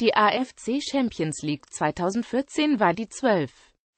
Die AFC Champions League 2014 war die 12.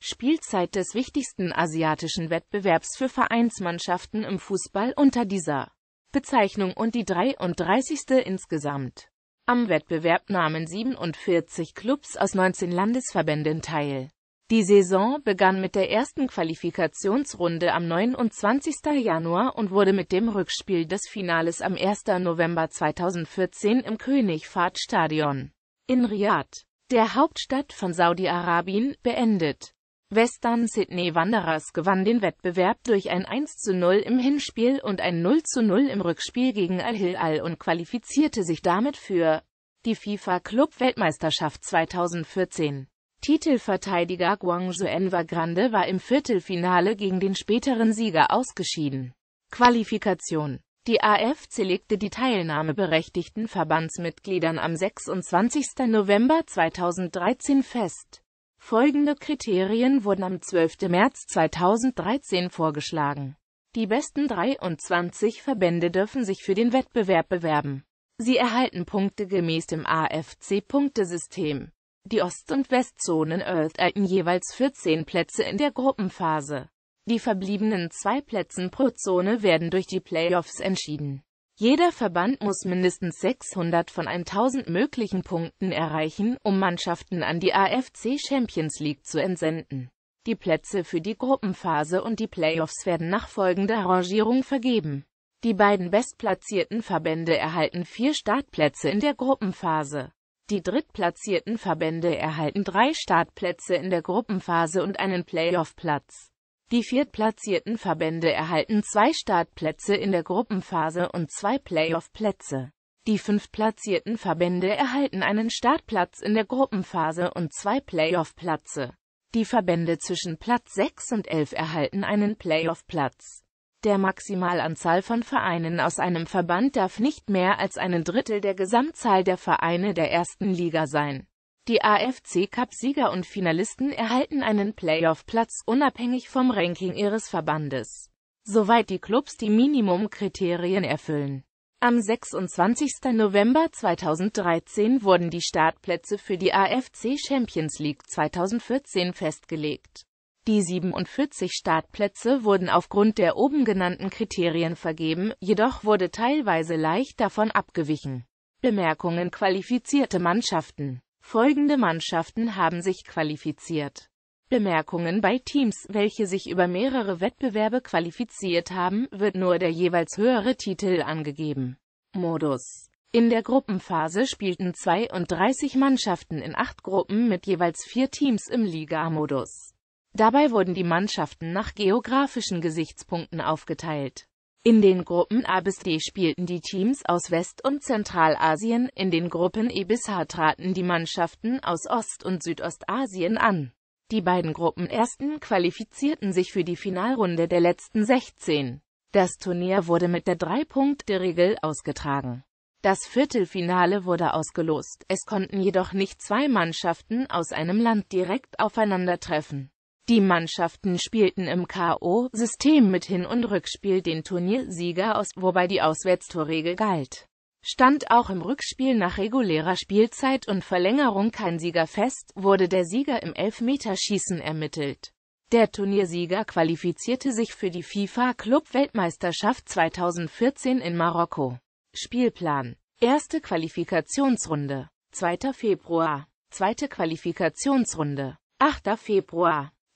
Spielzeit des wichtigsten asiatischen Wettbewerbs für Vereinsmannschaften im Fußball unter dieser Bezeichnung und die 33. insgesamt. Am Wettbewerb nahmen 47 Clubs aus 19 Landesverbänden teil. Die Saison begann mit der ersten Qualifikationsrunde am 29. Januar und wurde mit dem Rückspiel des Finales am 1. November 2014 im König Stadion in Riyadh, der Hauptstadt von Saudi-Arabien, beendet. Western Sydney Wanderers gewann den Wettbewerb durch ein 1:0 im Hinspiel und ein 0:0 im Rückspiel gegen Al-Hilal und qualifizierte sich damit für die FIFA Club Weltmeisterschaft 2014. Titelverteidiger Guangzhou Enver Grande war im Viertelfinale gegen den späteren Sieger ausgeschieden. Qualifikation die AFC legte die teilnahmeberechtigten Verbandsmitgliedern am 26. November 2013 fest. Folgende Kriterien wurden am 12. März 2013 vorgeschlagen. Die besten 23 Verbände dürfen sich für den Wettbewerb bewerben. Sie erhalten Punkte gemäß dem AFC-Punktesystem. Die Ost- und Westzonen erhalten jeweils 14 Plätze in der Gruppenphase. Die verbliebenen zwei Plätzen pro Zone werden durch die Playoffs entschieden. Jeder Verband muss mindestens 600 von 1000 möglichen Punkten erreichen, um Mannschaften an die AFC Champions League zu entsenden. Die Plätze für die Gruppenphase und die Playoffs werden nach folgender Rangierung vergeben. Die beiden bestplatzierten Verbände erhalten vier Startplätze in der Gruppenphase. Die drittplatzierten Verbände erhalten drei Startplätze in der Gruppenphase und einen Playoff-Platz. Die viertplatzierten Verbände erhalten zwei Startplätze in der Gruppenphase und zwei Playoff-Plätze. Die fünftplatzierten Verbände erhalten einen Startplatz in der Gruppenphase und zwei Playoff-Plätze. Die Verbände zwischen Platz 6 und 11 erhalten einen Playoff-Platz. Der Maximalanzahl von Vereinen aus einem Verband darf nicht mehr als ein Drittel der Gesamtzahl der Vereine der ersten Liga sein. Die AFC-Cup-Sieger und Finalisten erhalten einen Playoff-Platz, unabhängig vom Ranking ihres Verbandes, soweit die Clubs die Minimum-Kriterien erfüllen. Am 26. November 2013 wurden die Startplätze für die AFC Champions League 2014 festgelegt. Die 47 Startplätze wurden aufgrund der oben genannten Kriterien vergeben, jedoch wurde teilweise leicht davon abgewichen. Bemerkungen qualifizierte Mannschaften Folgende Mannschaften haben sich qualifiziert. Bemerkungen bei Teams, welche sich über mehrere Wettbewerbe qualifiziert haben, wird nur der jeweils höhere Titel angegeben. Modus In der Gruppenphase spielten 32 Mannschaften in acht Gruppen mit jeweils vier Teams im Liga-Modus. Dabei wurden die Mannschaften nach geografischen Gesichtspunkten aufgeteilt. In den Gruppen A bis D spielten die Teams aus West- und Zentralasien, in den Gruppen E bis H traten die Mannschaften aus Ost- und Südostasien an. Die beiden Gruppenersten qualifizierten sich für die Finalrunde der letzten 16. Das Turnier wurde mit der Drei-Punkte-Regel ausgetragen. Das Viertelfinale wurde ausgelost, es konnten jedoch nicht zwei Mannschaften aus einem Land direkt aufeinandertreffen. Die Mannschaften spielten im K.O.-System mit Hin- und Rückspiel den Turniersieger aus, wobei die Auswärtstorregel galt. Stand auch im Rückspiel nach regulärer Spielzeit und Verlängerung kein Sieger fest, wurde der Sieger im Elfmeterschießen ermittelt. Der Turniersieger qualifizierte sich für die FIFA-Club-Weltmeisterschaft 2014 in Marokko. Spielplan Erste Qualifikationsrunde 2. Februar Zweite Qualifikationsrunde 8. Februar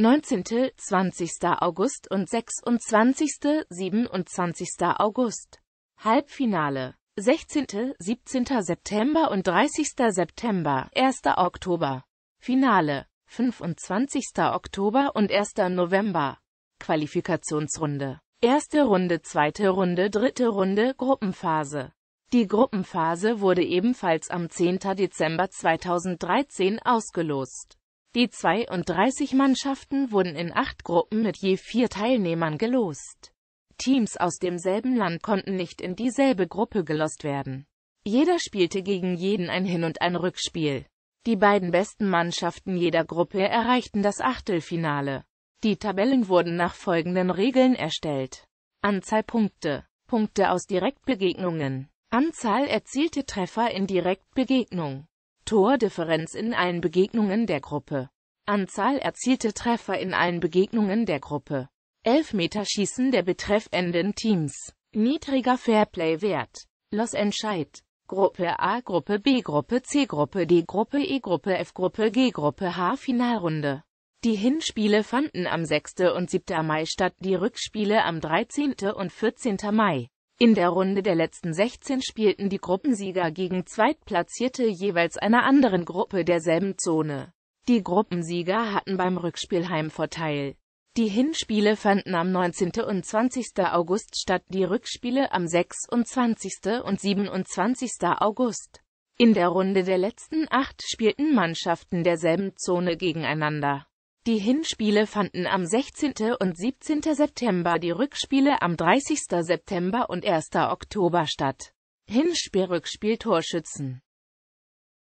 19., 20. August und 26., 27. August. Halbfinale 16., 17. September und 30. September, 1. Oktober. Finale 25. Oktober und 1. November. Qualifikationsrunde. Erste Runde, zweite Runde, dritte Runde, Gruppenphase. Die Gruppenphase wurde ebenfalls am 10. Dezember 2013 ausgelost. Die 32 Mannschaften wurden in acht Gruppen mit je vier Teilnehmern gelost. Teams aus demselben Land konnten nicht in dieselbe Gruppe gelost werden. Jeder spielte gegen jeden ein Hin- und ein Rückspiel. Die beiden besten Mannschaften jeder Gruppe erreichten das Achtelfinale. Die Tabellen wurden nach folgenden Regeln erstellt. Anzahl Punkte. Punkte aus Direktbegegnungen. Anzahl erzielte Treffer in Direktbegegnung. Tordifferenz in allen Begegnungen der Gruppe. Anzahl erzielte Treffer in allen Begegnungen der Gruppe. Elfmeterschießen der betreffenden Teams. Niedriger Fairplay-Wert. Los Entscheid. Gruppe A, Gruppe B, Gruppe C, Gruppe D, Gruppe E, Gruppe F, Gruppe G, Gruppe H, Finalrunde. Die Hinspiele fanden am 6. und 7. Mai statt, die Rückspiele am 13. und 14. Mai. In der Runde der letzten 16 spielten die Gruppensieger gegen Zweitplatzierte jeweils einer anderen Gruppe derselben Zone. Die Gruppensieger hatten beim Rückspiel Heimvorteil. Die Hinspiele fanden am 19. und 20. August statt, die Rückspiele am 26. und 27. August. In der Runde der letzten acht spielten Mannschaften derselben Zone gegeneinander. Die Hinspiele fanden am 16. und 17. September, die Rückspiele am 30. September und 1. Oktober statt. Hinspiel-Rückspiel-Torschützen